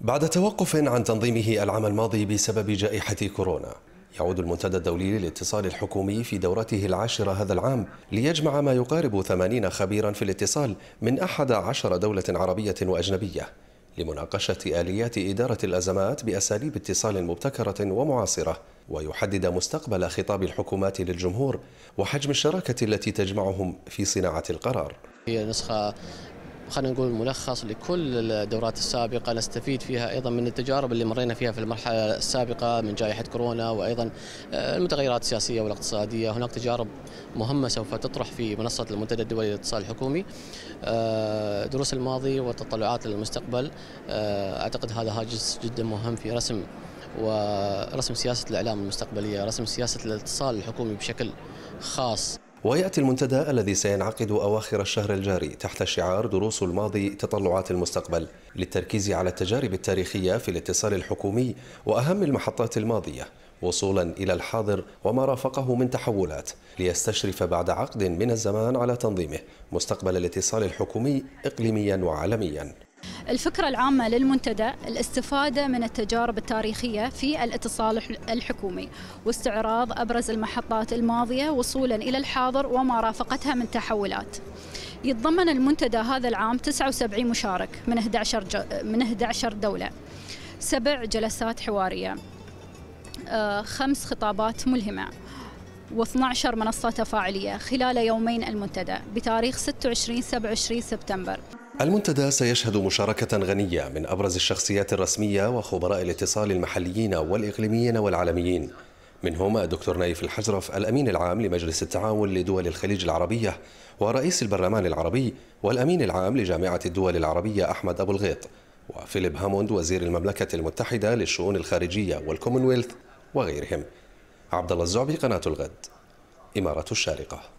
بعد توقف عن تنظيمه العام الماضي بسبب جائحة كورونا يعود المنتدى الدولي للاتصال الحكومي في دورته العاشرة هذا العام ليجمع ما يقارب 80 خبيرا في الاتصال من 11 دولة عربية وأجنبية لمناقشة آليات إدارة الأزمات بأساليب اتصال مبتكرة ومعاصرة ويحدد مستقبل خطاب الحكومات للجمهور وحجم الشراكة التي تجمعهم في صناعة القرار هي نسخة خلينا نقول ملخص لكل الدورات السابقه نستفيد فيها ايضا من التجارب اللي مرينا فيها في المرحله السابقه من جائحه كورونا وايضا المتغيرات السياسيه والاقتصاديه، هناك تجارب مهمه سوف تطرح في منصه المنتدى الدولي للاتصال الحكومي. آه، دروس الماضي والتطلعات للمستقبل آه، اعتقد هذا هاجس جدا مهم في رسم ورسم سياسه الاعلام المستقبليه، رسم سياسه الاتصال الحكومي بشكل خاص. ويأتي المنتدى الذي سينعقد أواخر الشهر الجاري تحت شعار دروس الماضي تطلعات المستقبل للتركيز على التجارب التاريخية في الاتصال الحكومي وأهم المحطات الماضية وصولا إلى الحاضر وما رافقه من تحولات ليستشرف بعد عقد من الزمان على تنظيمه مستقبل الاتصال الحكومي إقليميا وعالميا الفكرة العامة للمنتدى الاستفادة من التجارب التاريخية في الاتصال الحكومي واستعراض أبرز المحطات الماضية وصولا إلى الحاضر وما رافقتها من تحولات يتضمن المنتدى هذا العام 79 مشارك من 11 من 11 دولة سبع جلسات حوارية آه، خمس خطابات ملهمة و12 منصة تفاعلية خلال يومين المنتدى بتاريخ 26 27 سبتمبر المنتدى سيشهد مشاركة غنية من أبرز الشخصيات الرسمية وخبراء الاتصال المحليين والإقليميين والعالميين منهم الدكتور نايف الحجرف الأمين العام لمجلس التعاون لدول الخليج العربية ورئيس البرلمان العربي والأمين العام لجامعة الدول العربية أحمد أبو الغيط وفيليب هاموند وزير المملكة المتحدة للشؤون الخارجية والكومنولث وغيرهم عبد الله الزعبي قناة الغد إمارة الشارقة